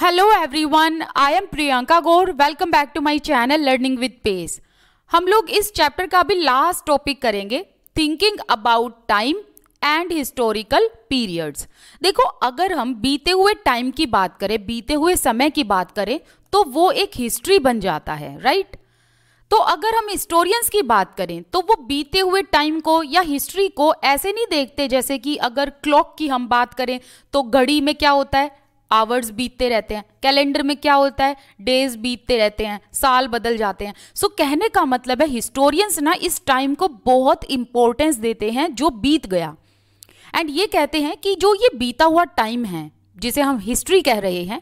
Hello everyone I am Priyanka Gaur welcome back to my channel learning with pace हम लोग इस chapter का भी लास्ट टॉपिक करेंगे thinking about time and historical periods देखो अगर हम बीते हुए टाइम की बात करें बीते हुए समय की बात करें तो वो एक हिस्ट्री बन जाता है राइट right? तो अगर हम हिस्टोरियंस की बात करें तो वो बीते हुए टाइम को या हिस्ट्री को ऐसे नहीं देखते जैसे कि अगर क्लॉक की हम बात करें तो घड़ी में क्या होता है आवर्स बीतते रहते हैं कैलेंडर में क्या होता है डेज बीतते रहते हैं साल बदल जाते हैं सो so, कहने का मतलब है हिस्टोरियंस ना इस टाइम को बहुत इंपॉर्टेंस देते हैं जो बीत गया एंड ये कहते हैं कि जो ये बीता हुआ टाइम है जिसे हम हिस्ट्री कह रहे हैं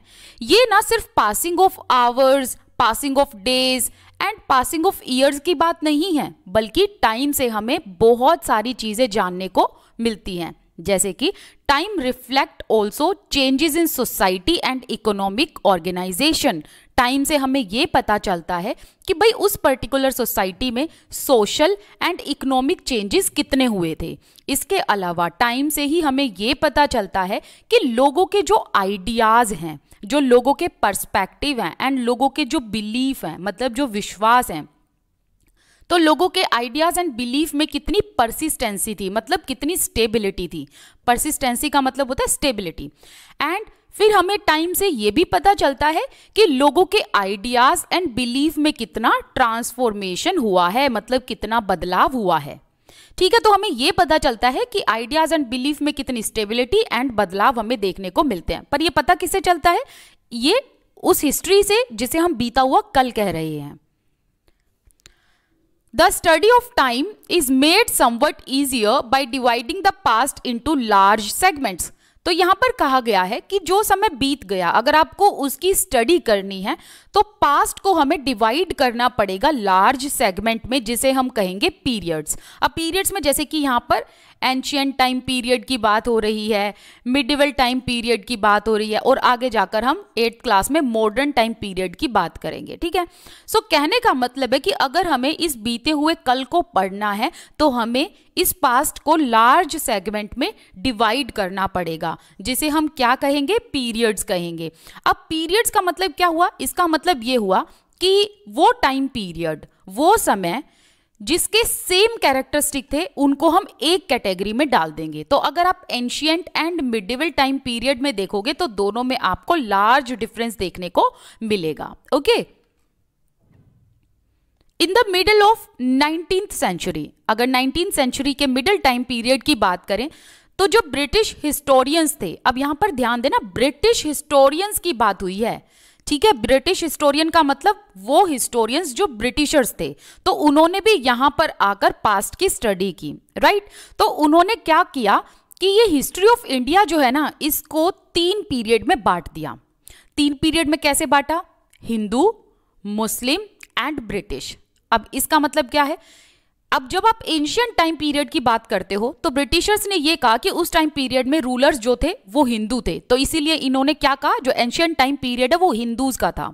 ये ना सिर्फ passing of hours passing of days and passing of years की बात नहीं है बल्कि टाइम से हमें बहुत सारी चीज़ें जानने को मिलती हैं जैसे कि time reflect also changes in society and economic organisation time से हमें ये पता चलता है कि भाई उस पर्टिकुलर सोसाइटी में सोशल एंड इकोनॉमिक चेंजेस कितने हुए थे इसके अलावा टाइम से ही हमें ये पता चलता है कि लोगों के जो आइडियाज़ हैं जो लोगों के पर्सपेक्टिव हैं एंड लोगों के जो बिलीफ हैं मतलब जो विश्वास हैं तो लोगों के आइडियाज़ एंड बिलीफ में कितनी परसिस्टेंसी थी मतलब कितनी स्टेबिलिटी थी परसिस्टेंसी का मतलब होता है स्टेबिलिटी एंड फिर हमें टाइम से ये भी पता चलता है कि लोगों के आइडियाज़ एंड बिलीफ में कितना ट्रांसफॉर्मेशन हुआ है मतलब कितना बदलाव हुआ है ठीक है तो हमें ये पता चलता है कि आइडियाज एंड बिलीफ में कितनी स्टेबिलिटी एंड बदलाव हमें देखने को मिलते हैं पर यह पता किससे चलता है ये उस हिस्ट्री से जिसे हम बीता हुआ कल कह रहे हैं The study of time is made somewhat easier by dividing the past into large segments. तो यहाँ पर कहा गया है कि जो समय बीत गया अगर आपको उसकी स्टडी करनी है तो पास्ट को हमें डिवाइड करना पड़ेगा लार्ज सेगमेंट में जिसे हम कहेंगे पीरियड्स अब पीरियड्स में जैसे कि यहाँ पर एंशियंट टाइम पीरियड की बात हो रही है मिडिवल टाइम पीरियड की बात हो रही है और आगे जाकर हम एट्थ क्लास में मॉडर्न टाइम पीरियड की बात करेंगे ठीक है सो so, कहने का मतलब है कि अगर हमें इस बीते हुए कल को पढ़ना है तो हमें इस पास्ट को लार्ज सेगमेंट में डिवाइड करना पड़ेगा जिसे हम क्या कहेंगे पीरियड्स कहेंगे अब पीरियड्स का मतलब क्या हुआ इसका मतलब ये हुआ कि वो टाइम पीरियड वो समय जिसके सेम कैरेक्टरिस्टिक थे उनको हम एक कैटेगरी में डाल देंगे तो अगर आप ancient and medieval time period में देखोगे तो दोनों में आपको लार्ज डिफरेंस देखने को मिलेगा okay in the middle of nineteen century अगर नाइनटीन सेंचुरी के मिडल टाइम पीरियड की बात करें तो जो ब्रिटिश हिस्टोरियंस थे अब यहां पर ध्यान देना ब्रिटिश हिस्टोरियंस की बात हुई है ठीक है ब्रिटिश हिस्टोरियन का मतलब वो हिस्टोरियंस जो ब्रिटिशर्स थे तो उन्होंने भी यहां पर आकर पास्ट की स्टडी की राइट तो उन्होंने क्या किया कि ये हिस्ट्री ऑफ इंडिया जो है ना इसको तीन पीरियड में बांट दिया तीन पीरियड में कैसे बांटा हिंदू मुस्लिम एंड ब्रिटिश अब इसका मतलब क्या है अब जब आप एंशियंट टाइम पीरियड की बात करते हो तो ब्रिटिशर्स ने ये कहा कि उस टाइम पीरियड में रूलर्स जो थे वो हिंदू थे तो इसीलिए इन्होंने क्या कहा जो एंशियंट टाइम पीरियड है वो हिंदूज का था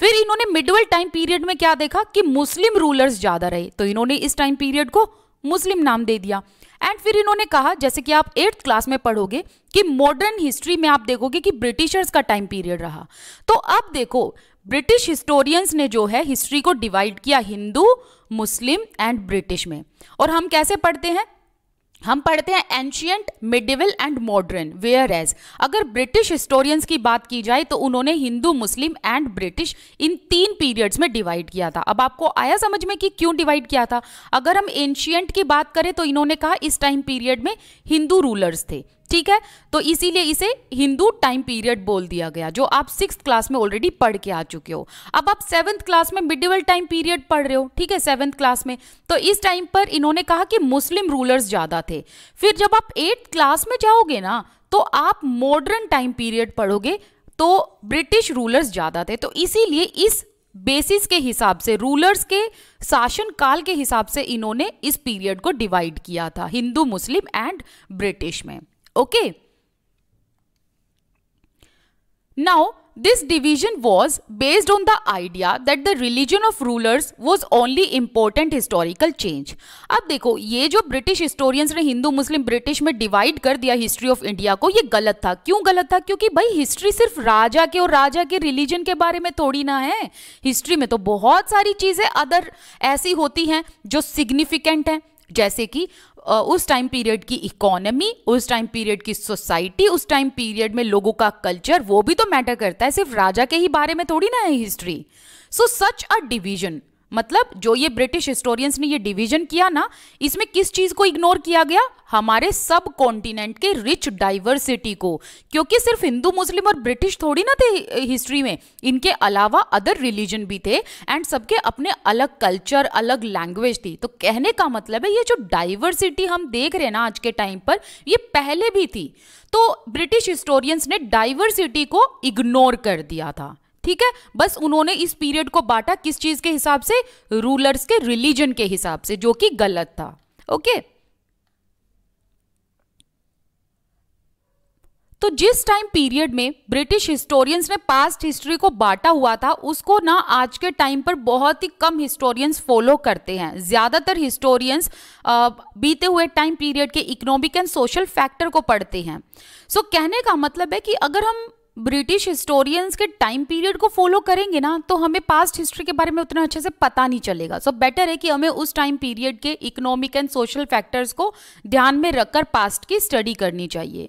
फिर इन्होंने मिडवल टाइम पीरियड में क्या देखा कि मुस्लिम रूलर्स ज्यादा रहे तो इन्होंने इस टाइम पीरियड को मुस्लिम नाम दे दिया एंड फिर इन्होंने कहा जैसे कि आप एट्थ क्लास में पढ़ोगे कि मॉडर्न हिस्ट्री में आप देखोगे कि ब्रिटिशर्स का टाइम पीरियड रहा तो अब देखो ब्रिटिश हिस्टोरियंस ने जो है हिस्ट्री को डिवाइड किया हिंदू मुस्लिम एंड ब्रिटिश में और हम कैसे पढ़ते हैं हम पढ़ते हैं ancient medieval and modern whereas अगर ब्रिटिश हिस्टोरियंस की बात की जाए तो उन्होंने हिंदू मुस्लिम एंड ब्रिटिश इन तीन पीरियड्स में डिवाइड किया था अब आपको आया समझ में कि क्यों डिवाइड किया था अगर हम एंशियंट की बात करें तो इन्होंने कहा इस टाइम पीरियड में हिंदू रूलर्स थे ठीक है तो इसीलिए इसे हिंदू टाइम पीरियड बोल दिया गया जो आप सिक्स क्लास में ऑलरेडी पढ़ के आ चुके हो अब आप सेवंथ क्लास में मिडिवल टाइम पीरियड पढ़ रहे हो ठीक है सेवंथ क्लास में तो इस टाइम पर इन्होंने कहा कि मुस्लिम रूलर्स ज़्यादा थे फिर जब आप एट्थ क्लास में जाओगे ना तो आप मॉडर्न टाइम पीरियड पढ़ोगे तो ब्रिटिश रूलर्स ज़्यादा थे तो इसीलिए इस बेसिस के हिसाब से रूलर्स के शासन काल के हिसाब से इन्होंने इस पीरियड को डिवाइड किया था हिंदू मुस्लिम एंड ब्रिटिश में Okay. Now, this division was based on the idea that the religion of rulers was only important historical change. अब देखो ये जो ब्रिटिश हिस्टोरियंस ने हिंदू मुस्लिम ब्रिटिश में डिवाइड कर दिया हिस्ट्री ऑफ इंडिया को ये गलत था क्यों गलत था क्योंकि भाई हिस्ट्री सिर्फ राजा के और राजा के रिलीजन के बारे में थोड़ी ना है हिस्ट्री में तो बहुत सारी चीज़ें अदर ऐसी होती हैं जो सिग्निफिकेंट हैं जैसे कि उस टाइम पीरियड की इकोनॉमी उस टाइम पीरियड की सोसाइटी उस टाइम पीरियड में लोगों का कल्चर वो भी तो मैटर करता है सिर्फ राजा के ही बारे में थोड़ी ना है history so such a division मतलब जो ये ब्रिटिश हिस्टोरियंस ने ये डिवीजन किया ना इसमें किस चीज को इग्नोर किया गया हमारे सब कॉन्टिनेंट के रिच डाइवर्सिटी को क्योंकि सिर्फ हिंदू मुस्लिम और ब्रिटिश थोड़ी ना थे हिस्ट्री में इनके अलावा अदर रिलीजन भी थे एंड सबके अपने अलग कल्चर अलग लैंग्वेज थी तो कहने का मतलब है ये जो डाइवर्सिटी हम देख रहे हैं ना आज के टाइम पर ये पहले भी थी तो ब्रिटिश हिस्टोरियंस ने डाइवर्सिटी को इग्नोर कर दिया था ठीक है बस उन्होंने इस पीरियड को बांटा किस चीज के हिसाब से रूलर्स के रिलीजन के हिसाब से जो कि गलत था ओके तो जिस टाइम पीरियड में ब्रिटिश हिस्टोरियंस ने पास्ट हिस्ट्री को बांटा हुआ था उसको ना आज के टाइम पर बहुत ही कम हिस्टोरियंस फॉलो करते हैं ज़्यादातर हिस्टोरियंस बीते हुए टाइम पीरियड के इकोनॉमिक एंड सोशल फैक्टर को पढ़ते हैं सो so, कहने का मतलब है कि अगर हम ब्रिटिश हिस्टोरियंस के टाइम पीरियड को फॉलो करेंगे ना तो हमें पास्ट हिस्ट्री के बारे में उतना अच्छे से पता नहीं चलेगा सो so बेटर है कि हमें उस टाइम पीरियड के इकोनॉमिक एंड सोशल फैक्टर्स को ध्यान में रखकर पास्ट की स्टडी करनी चाहिए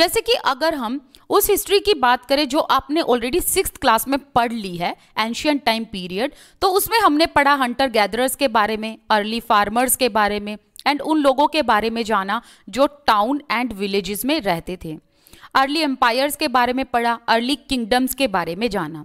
जैसे कि अगर हम उस हिस्ट्री की बात करें जो आपने ऑलरेडी सिक्स क्लास में पढ़ ली है एंशियंट टाइम पीरियड तो उसमें हमने पढ़ा हंटर गैदरर्स के बारे में अर्ली फार्मर्स के बारे में एंड उन लोगों के बारे में जाना जो टाउन एंड विलेजेस में रहते थे अर्ली एम्पायर्स के बारे में पढ़ा अर्ली किंगडम्स के बारे में जाना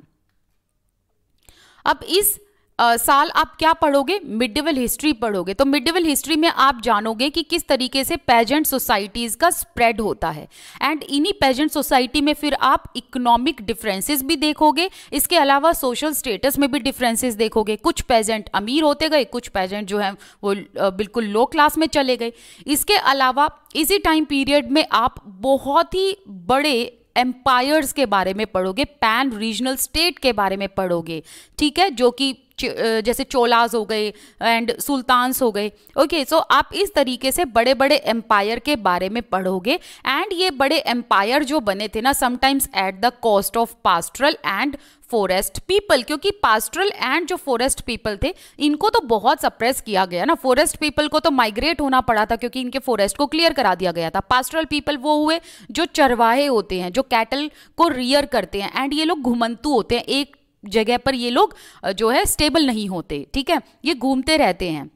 अब इस साल आप क्या पढ़ोगे मिडिवल हिस्ट्री पढ़ोगे तो मिडिवल हिस्ट्री में आप जानोगे कि किस तरीके से पेजेंट सोसाइटीज़ का स्प्रेड होता है एंड इन्हीं पेजेंट सोसाइटी में फिर आप इकोनॉमिक डिफरेंसेस भी देखोगे इसके अलावा सोशल स्टेटस में भी डिफरेंसेस देखोगे कुछ पेजेंट अमीर होते गए कुछ पेजेंट जो है वो बिल्कुल लो क्लास में चले गए इसके अलावा इसी टाइम पीरियड में आप बहुत ही बड़े एम्पायर्स के बारे में पढ़ोगे पैन रीजनल स्टेट के बारे में पढ़ोगे ठीक है जो कि जैसे चोलाज हो गए एंड सुल्तान्स हो गए ओके okay, सो so आप इस तरीके से बड़े बड़े एम्पायर के बारे में पढ़ोगे एंड ये बड़े एम्पायर जो बने थे ना sometimes at the cost of pastoral and forest people क्योंकि पास्ट्रल एंड जो फॉरेस्ट पीपल थे इनको तो बहुत सप्रेस किया गया ना फॉरेस्ट पीपल को तो माइग्रेट होना पड़ा था क्योंकि इनके फॉरेस्ट को क्लियर करा दिया गया था पास्ट्रल पीपल वो हुए जो चरवाहे होते हैं जो कैटल को रियर करते हैं एंड ये लोग घुमंतु होते हैं एक जगह पर ये लोग जो है स्टेबल नहीं होते ठीक है ये घूमते रहते हैं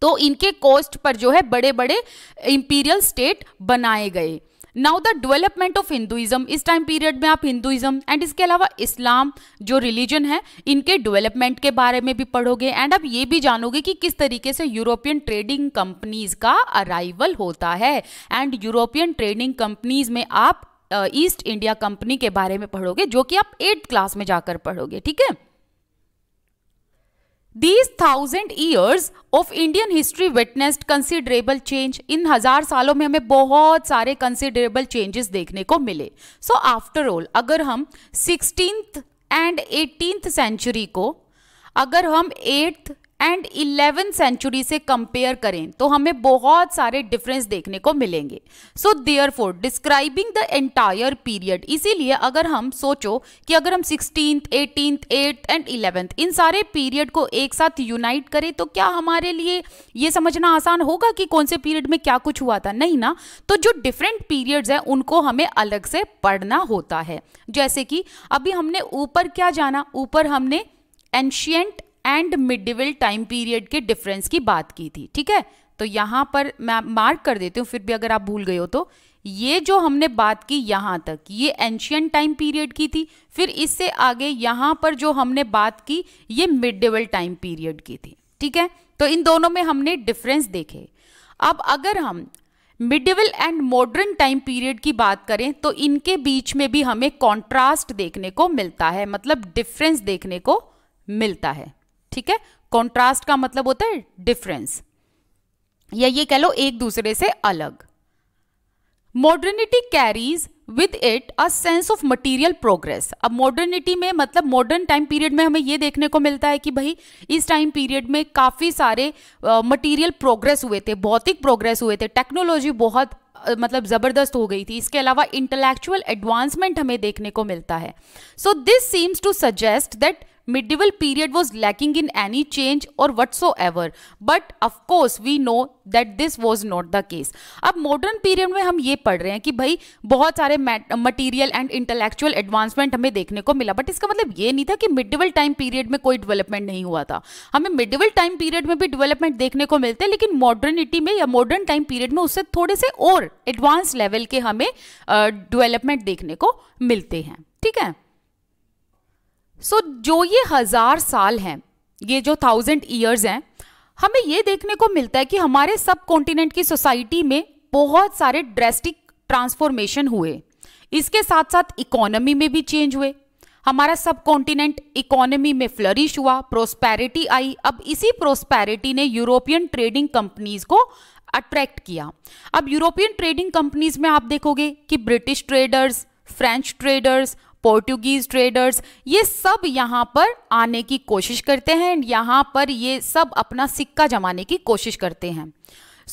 तो इनके कोस्ट पर जो है बड़े बड़े इंपीरियल स्टेट बनाए गए now the development of Hinduism इस टाइम पीरियड में आप हिंदुइज्म एंड इसके अलावा इस्लाम जो रिलीजन है इनके डेवलपमेंट के बारे में भी पढ़ोगे एंड आप ये भी जानोगे कि किस तरीके से यूरोपियन ट्रेडिंग कंपनीज का अराइवल होता है एंड यूरोपियन ट्रेडिंग कंपनीज में आप ईस्ट इंडिया कंपनी के बारे में पढ़ोगे जो कि आप एट्थ क्लास में जाकर पढ़ोगे ठीक है these thousand years of Indian history witnessed considerable change in हजार सालों में हमें बहुत सारे कंसिडरेबल चेंजेस देखने को मिले सो आफ्टर ऑल अगर हम सिक्सटींथ एंड एटीनथ सेंचुरी को अगर हम एट्थ एंड इलेवेंथ सेंचुरी से कंपेयर करें तो हमें बहुत सारे डिफरेंस देखने को मिलेंगे so therefore describing the entire period इसीलिए अगर हम सोचो कि अगर हम sixteen eighteen eighth and eleventh इन सारे पीरियड को एक साथ यूनाइट करें तो क्या हमारे लिए ये समझना आसान होगा कि कौन से पीरियड में क्या कुछ हुआ था नहीं ना तो जो डिफरेंट पीरियड्स हैं उनको हमें अलग से पढ़ना होता है जैसे कि अभी हमने ऊपर क्या जाना ऊपर हमने ancient and medieval time period के डिफरेंस की बात की थी ठीक है तो यहाँ पर मैं मार्क कर देती हूँ फिर भी अगर आप भूल गए हो तो ये जो हमने बात की यहाँ तक ये एंशियंट टाइम पीरियड की थी फिर इससे आगे यहाँ पर जो हमने बात की ये मिडिवल टाइम पीरियड की थी ठीक है तो इन दोनों में हमने डिफरेंस देखे अब अगर हम medieval and modern time period की बात करें तो इनके बीच में भी हमें कॉन्ट्रास्ट देखने को मिलता है मतलब डिफरेंस देखने को मिलता है ठीक है कॉन्ट्रास्ट का मतलब होता है डिफरेंस या ये कह लो एक दूसरे से अलग modernity carries with it a sense of material progress अब मॉडर्निटी में मतलब मॉडर्न टाइम पीरियड में हमें ये देखने को मिलता है कि भाई इस टाइम पीरियड में काफ़ी सारे मटीरियल uh, प्रोग्रेस हुए थे भौतिक प्रोग्रेस हुए थे टेक्नोलॉजी बहुत uh, मतलब ज़बरदस्त हो गई थी इसके अलावा इंटेलेक्चुअल एडवांसमेंट हमें देखने को मिलता है so this seems to suggest that period was lacking in any change और whatsoever but of course we know that this was not the case अब मॉडर्न पीरियड में हम ये पढ़ रहे हैं कि भाई बहुत सारे मटीरियल एंड इंटेलेक्चुअल एडवांसमेंट हमें देखने को मिला बट इसका मतलब ये नहीं था कि मिडिवल टाइम पीरियड में कोई डेवलपमेंट नहीं हुआ था हमें मिडिवल टाइम पीरियड में भी डेवलपमेंट देखने को मिलते हैं लेकिन मॉडर्निटी में या मॉडर्न टाइम पीरियड में उससे थोड़े से और एडवांस लेवल के हमें डेवलपमेंट uh, देखने को मिलते हैं ठीक है सो so, जो ये हजार साल हैं ये जो थाउजेंड ईयर्स हैं हमें ये देखने को मिलता है कि हमारे सब कॉन्टिनेंट की सोसाइटी में बहुत सारे ड्रेस्टिक ट्रांसफॉर्मेशन हुए इसके साथ साथ इकोनॉमी में भी चेंज हुए हमारा सब कॉन्टिनेंट इकोनॉमी में फ्लरिश हुआ प्रोस्पैरिटी आई अब इसी प्रोस्पैरिटी ने यूरोपियन ट्रेडिंग कंपनीज को अट्रैक्ट किया अब यूरोपियन ट्रेडिंग कंपनीज में आप देखोगे कि British traders French traders Portuguese traders ये सब यहाँ पर आने की कोशिश करते हैं एंड यहाँ पर ये सब अपना सिक्का जमाने की कोशिश करते हैं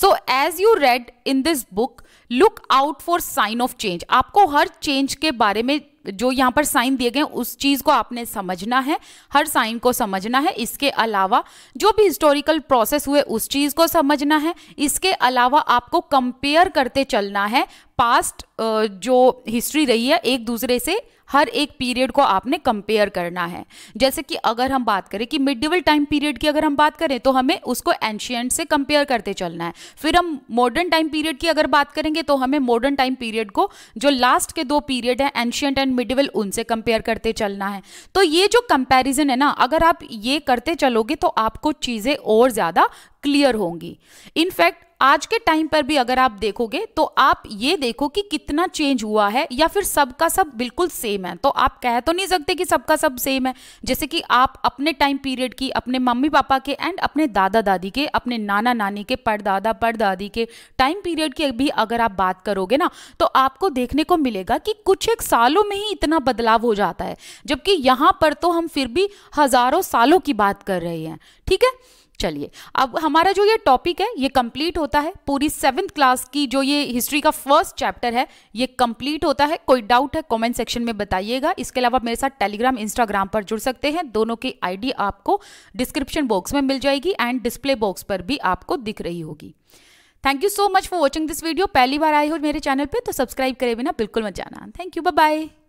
so as you read in this book look out for sign of change आपको हर चेंज के बारे में जो यहाँ पर साइन दिए गए उस चीज़ को आपने समझना है हर साइन को समझना है इसके अलावा जो भी हिस्टोरिकल प्रोसेस हुए उस चीज़ को समझना है इसके अलावा आपको कंपेयर करते चलना है पास्ट जो हिस्ट्री रही है एक दूसरे से हर एक पीरियड को आपने कंपेयर करना है जैसे कि अगर हम बात करें कि मिडिवल टाइम पीरियड की अगर हम बात करें तो हमें उसको एंशियंट से कंपेयर करते चलना है फिर हम मॉडर्न टाइम पीरियड की अगर बात करेंगे तो हमें मॉडर्न टाइम पीरियड को जो लास्ट के दो पीरियड हैं एंशियंट एंड मिडिवल उनसे कंपेयर करते चलना है तो ये जो कंपेरिजन है ना अगर आप ये करते चलोगे तो आपको चीज़ें और ज़्यादा क्लियर होंगी इनफैक्ट आज के टाइम पर भी अगर आप देखोगे तो आप ये देखो कि कितना चेंज हुआ है या फिर सबका सब बिल्कुल सेम है तो आप कह तो नहीं सकते कि सबका सब सेम है जैसे कि आप अपने टाइम पीरियड की अपने मम्मी पापा के एंड अपने दादा दादी के अपने नाना नानी के परदादा परदादी के टाइम पीरियड की भी अगर आप बात करोगे ना तो आपको देखने को मिलेगा कि कुछ एक सालों में ही इतना बदलाव हो जाता है जबकि यहाँ पर तो हम फिर भी हज़ारों सालों की बात कर रहे हैं ठीक है चलिए अब हमारा जो ये टॉपिक है ये कंप्लीट होता है पूरी सेवन्थ क्लास की जो ये हिस्ट्री का फर्स्ट चैप्टर है ये कंप्लीट होता है कोई डाउट है कमेंट सेक्शन में बताइएगा इसके अलावा मेरे साथ टेलीग्राम इंस्टाग्राम पर जुड़ सकते हैं दोनों की आईडी आपको डिस्क्रिप्शन बॉक्स में मिल जाएगी एंड डिस्प्ले बॉक्स पर भी आपको दिख रही होगी thank you so much for watching this video पहली बार आए हो मेरे चैनल पर तो सब्सक्राइब करे बिना बिल्कुल मत जाना थैंक यू बाय